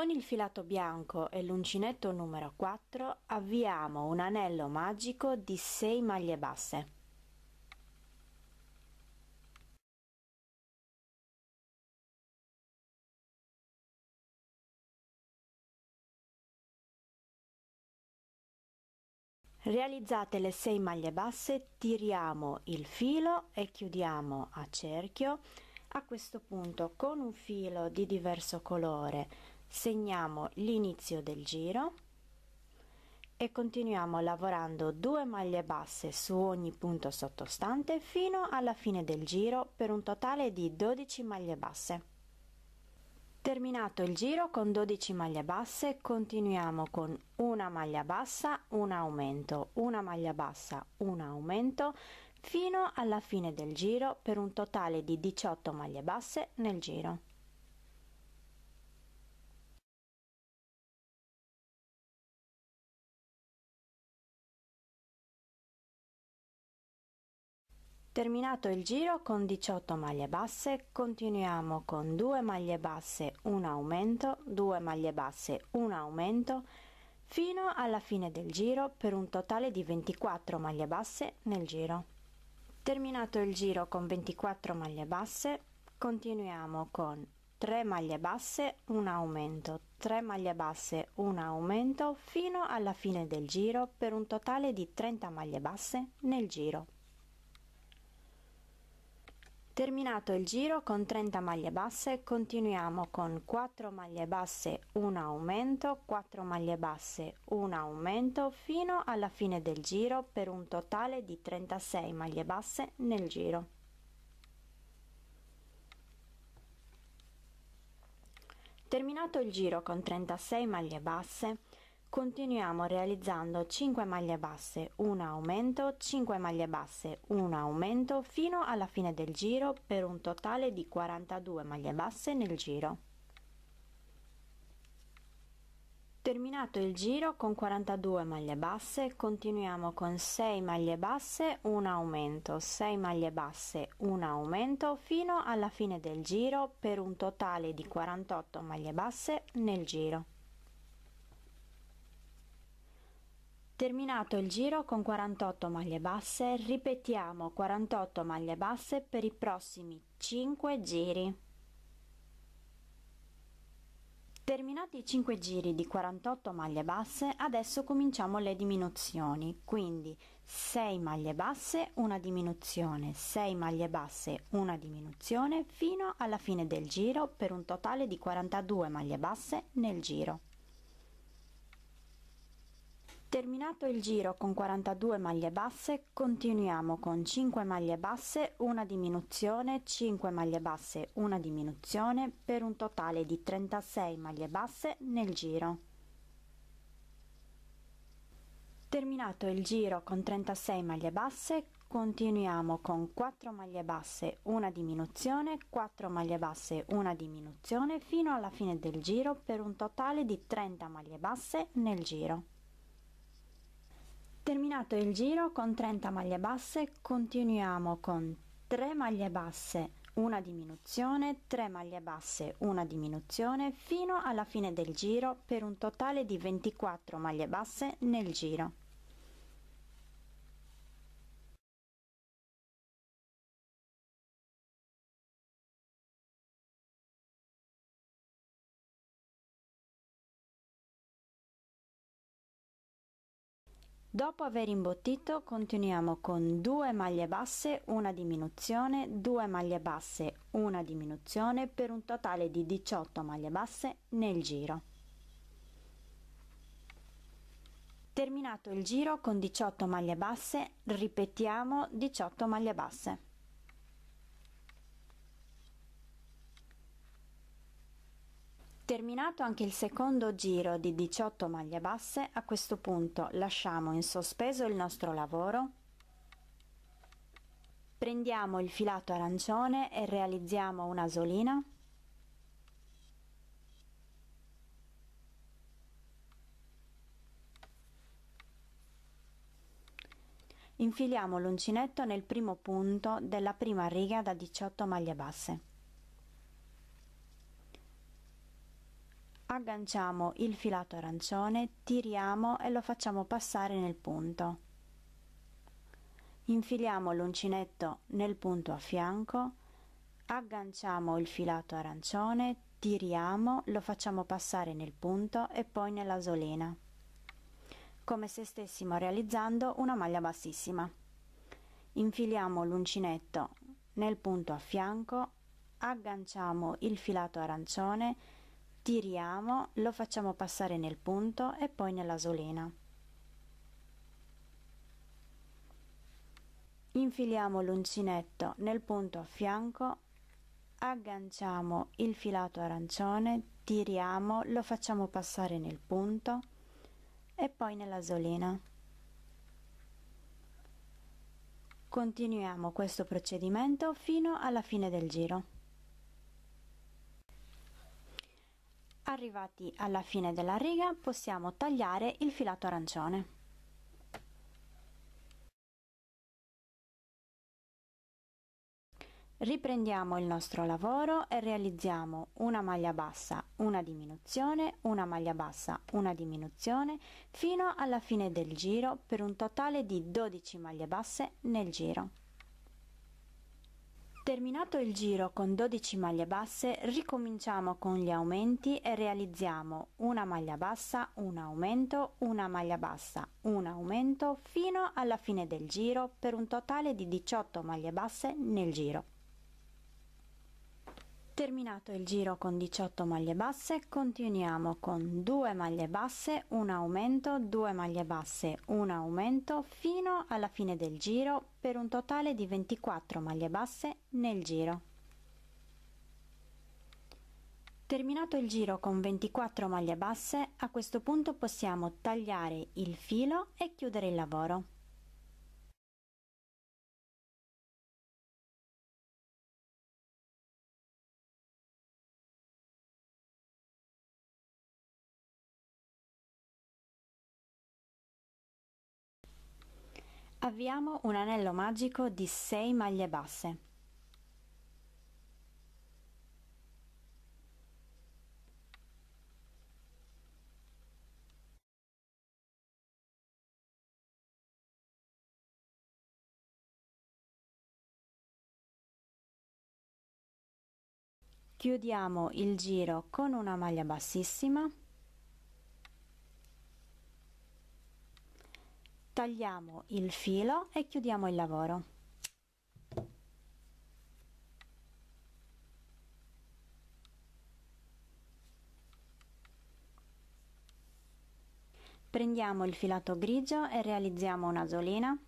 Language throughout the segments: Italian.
Con il filato bianco e l'uncinetto numero 4 avviamo un anello magico di 6 maglie basse. Realizzate le 6 maglie basse, tiriamo il filo e chiudiamo a cerchio. A questo punto con un filo di diverso colore segniamo l'inizio del giro e continuiamo lavorando due maglie basse su ogni punto sottostante fino alla fine del giro per un totale di 12 maglie basse terminato il giro con 12 maglie basse continuiamo con una maglia bassa un aumento una maglia bassa un aumento fino alla fine del giro per un totale di 18 maglie basse nel giro Terminato il giro con 18 maglie basse, continuiamo con 2 maglie basse, un aumento, 2 maglie basse, un aumento, fino alla fine del giro per un totale di 24 maglie basse nel giro. Terminato il giro con 24 maglie basse, continuiamo con 3 maglie basse, un aumento, 3 maglie basse, un aumento fino alla fine del giro per un totale di 30 maglie basse nel giro. Terminato il giro con 30 maglie basse continuiamo con 4 maglie basse 1 aumento 4 maglie basse 1 aumento fino alla fine del giro per un totale di 36 maglie basse nel giro. Terminato il giro con 36 maglie basse Continuiamo realizzando 5 maglie basse, 1 aumento, 5 maglie basse, 1 aumento fino alla fine del giro per un totale di 42 maglie basse nel giro. Terminato il giro con 42 maglie basse, continuiamo con 6 maglie basse, 1 aumento, 6 maglie basse, 1 aumento fino alla fine del giro per un totale di 48 maglie basse nel giro. Terminato il giro con 48 maglie basse, ripetiamo 48 maglie basse per i prossimi 5 giri. Terminati i 5 giri di 48 maglie basse, adesso cominciamo le diminuzioni, quindi 6 maglie basse, una diminuzione, 6 maglie basse, una diminuzione, fino alla fine del giro per un totale di 42 maglie basse nel giro. Terminato il giro con 42 maglie basse, continuiamo con 5 maglie basse, una diminuzione, 5 maglie basse, una diminuzione, per un totale di 36 maglie basse nel giro. Terminato il giro con 36 maglie basse, continuiamo con 4 maglie basse, una diminuzione, 4 maglie basse, una diminuzione fino alla fine del giro per un totale di 30 maglie basse nel giro. Terminato il giro con 30 maglie basse continuiamo con 3 maglie basse una diminuzione 3 maglie basse una diminuzione fino alla fine del giro per un totale di 24 maglie basse nel giro Dopo aver imbottito continuiamo con 2 maglie basse, una diminuzione, 2 maglie basse, una diminuzione per un totale di 18 maglie basse nel giro. Terminato il giro con 18 maglie basse, ripetiamo 18 maglie basse. Terminato anche il secondo giro di 18 maglie basse, a questo punto lasciamo in sospeso il nostro lavoro, prendiamo il filato arancione e realizziamo una solina, infiliamo l'uncinetto nel primo punto della prima riga da 18 maglie basse. agganciamo il filato arancione, tiriamo e lo facciamo passare nel punto. Infiliamo l'uncinetto nel punto a fianco, agganciamo il filato arancione, tiriamo, lo facciamo passare nel punto e poi nella solena, come se stessimo realizzando una maglia bassissima. Infiliamo l'uncinetto nel punto a fianco, agganciamo il filato arancione, tiriamo, lo facciamo passare nel punto e poi nella solena. Infiliamo l'uncinetto nel punto a fianco, agganciamo il filato arancione, tiriamo, lo facciamo passare nel punto e poi nella solena. Continuiamo questo procedimento fino alla fine del giro. Arrivati alla fine della riga possiamo tagliare il filato arancione. Riprendiamo il nostro lavoro e realizziamo una maglia bassa, una diminuzione, una maglia bassa, una diminuzione fino alla fine del giro per un totale di 12 maglie basse nel giro. Terminato il giro con 12 maglie basse ricominciamo con gli aumenti e realizziamo una maglia bassa, un aumento, una maglia bassa, un aumento fino alla fine del giro per un totale di 18 maglie basse nel giro. Terminato il giro con 18 maglie basse, continuiamo con 2 maglie basse, un aumento, 2 maglie basse, un aumento fino alla fine del giro per un totale di 24 maglie basse nel giro. Terminato il giro con 24 maglie basse, a questo punto possiamo tagliare il filo e chiudere il lavoro. Avviamo un anello magico di 6 maglie basse. Chiudiamo il giro con una maglia bassissima tagliamo il filo e chiudiamo il lavoro prendiamo il filato grigio e realizziamo una un'asolina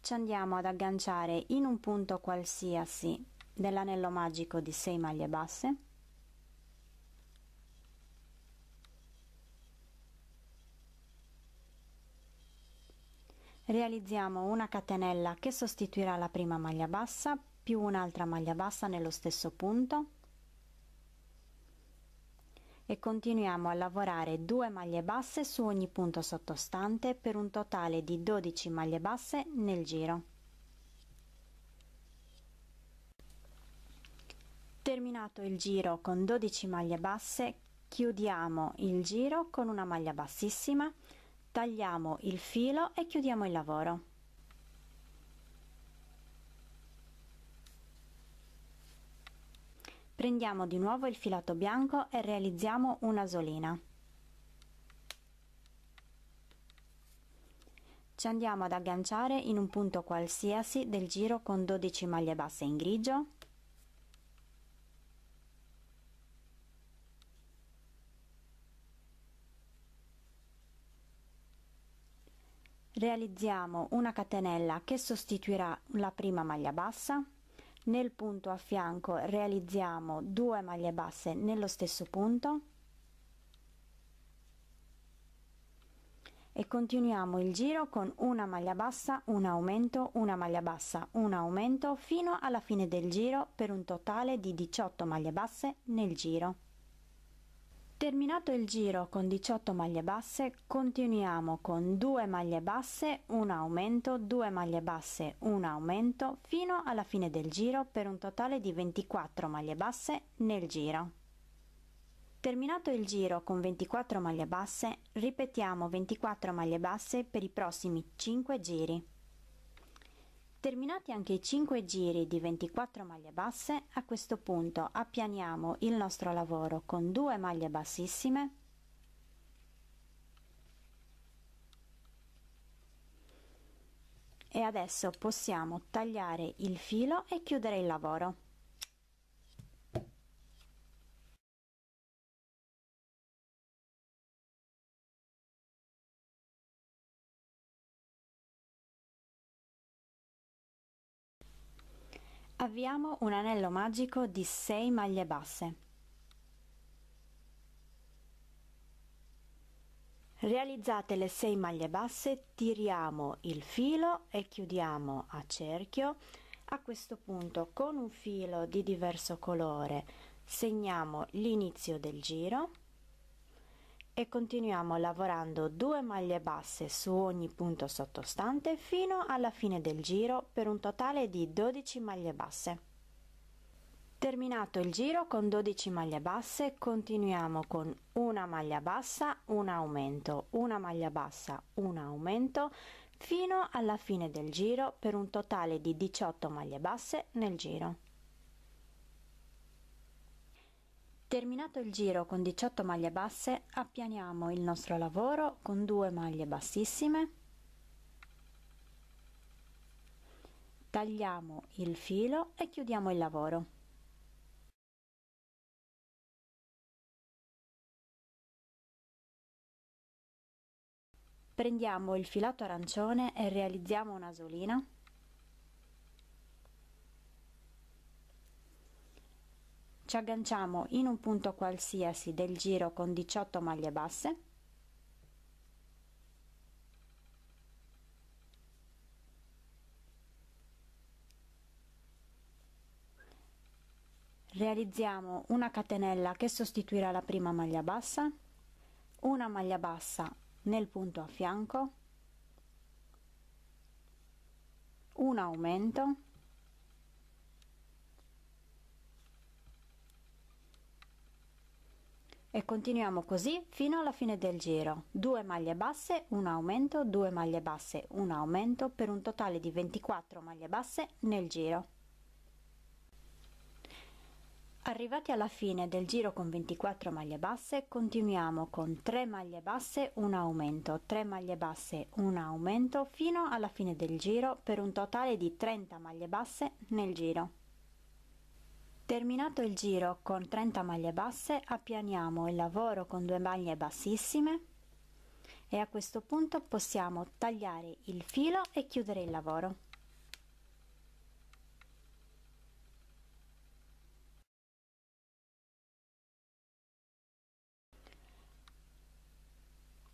ci andiamo ad agganciare in un punto qualsiasi dell'anello magico di 6 maglie basse Realizziamo una catenella che sostituirà la prima maglia bassa più un'altra maglia bassa nello stesso punto e continuiamo a lavorare 2 maglie basse su ogni punto sottostante per un totale di 12 maglie basse nel giro. Terminato il giro con 12 maglie basse, chiudiamo il giro con una maglia bassissima tagliamo il filo e chiudiamo il lavoro prendiamo di nuovo il filato bianco e realizziamo una solina ci andiamo ad agganciare in un punto qualsiasi del giro con 12 maglie basse in grigio Realizziamo una catenella che sostituirà la prima maglia bassa, nel punto a fianco realizziamo 2 maglie basse nello stesso punto e continuiamo il giro con una maglia bassa, un aumento, una maglia bassa, un aumento fino alla fine del giro per un totale di 18 maglie basse nel giro. Terminato il giro con 18 maglie basse, continuiamo con 2 maglie basse, un aumento, 2 maglie basse, un aumento fino alla fine del giro per un totale di 24 maglie basse nel giro. Terminato il giro con 24 maglie basse, ripetiamo 24 maglie basse per i prossimi 5 giri. Terminati anche i 5 giri di 24 maglie basse, a questo punto appianiamo il nostro lavoro con 2 maglie bassissime e adesso possiamo tagliare il filo e chiudere il lavoro. Avviamo un anello magico di 6 maglie basse. Realizzate le 6 maglie basse, tiriamo il filo e chiudiamo a cerchio. A questo punto con un filo di diverso colore segniamo l'inizio del giro e continuiamo lavorando due maglie basse su ogni punto sottostante fino alla fine del giro per un totale di 12 maglie basse. Terminato il giro con 12 maglie basse continuiamo con una maglia bassa, un aumento, una maglia bassa, un aumento fino alla fine del giro per un totale di 18 maglie basse nel giro. Terminato il giro con 18 maglie basse, appianiamo il nostro lavoro con 2 maglie bassissime, tagliamo il filo e chiudiamo il lavoro. Prendiamo il filato arancione e realizziamo una solina ci agganciamo in un punto qualsiasi del giro con 18 maglie basse realizziamo una catenella che sostituirà la prima maglia bassa una maglia bassa nel punto a fianco un aumento e continuiamo così fino alla fine del giro 2 maglie basse un aumento 2 maglie basse un aumento per un totale di 24 maglie basse nel giro arrivati alla fine del giro con 24 maglie basse continuiamo con 3 maglie basse un aumento 3 maglie basse un aumento fino alla fine del giro per un totale di 30 maglie basse nel giro Terminato il giro con 30 maglie basse appianiamo il lavoro con due maglie bassissime e a questo punto possiamo tagliare il filo e chiudere il lavoro.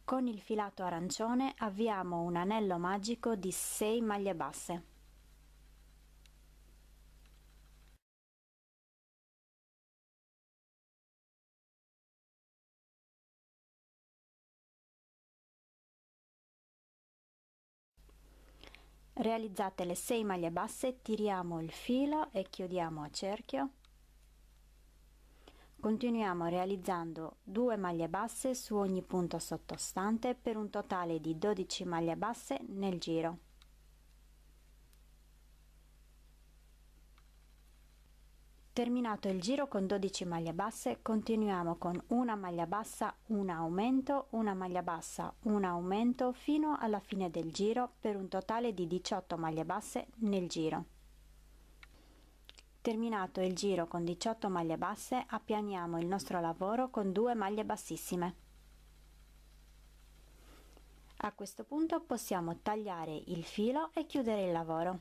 Con il filato arancione avviamo un anello magico di 6 maglie basse. realizzate le 6 maglie basse tiriamo il filo e chiudiamo a cerchio continuiamo realizzando 2 maglie basse su ogni punto sottostante per un totale di 12 maglie basse nel giro Terminato il giro con 12 maglie basse, continuiamo con una maglia bassa, un aumento, una maglia bassa, un aumento fino alla fine del giro per un totale di 18 maglie basse nel giro. Terminato il giro con 18 maglie basse, appianiamo il nostro lavoro con 2 maglie bassissime. A questo punto possiamo tagliare il filo e chiudere il lavoro.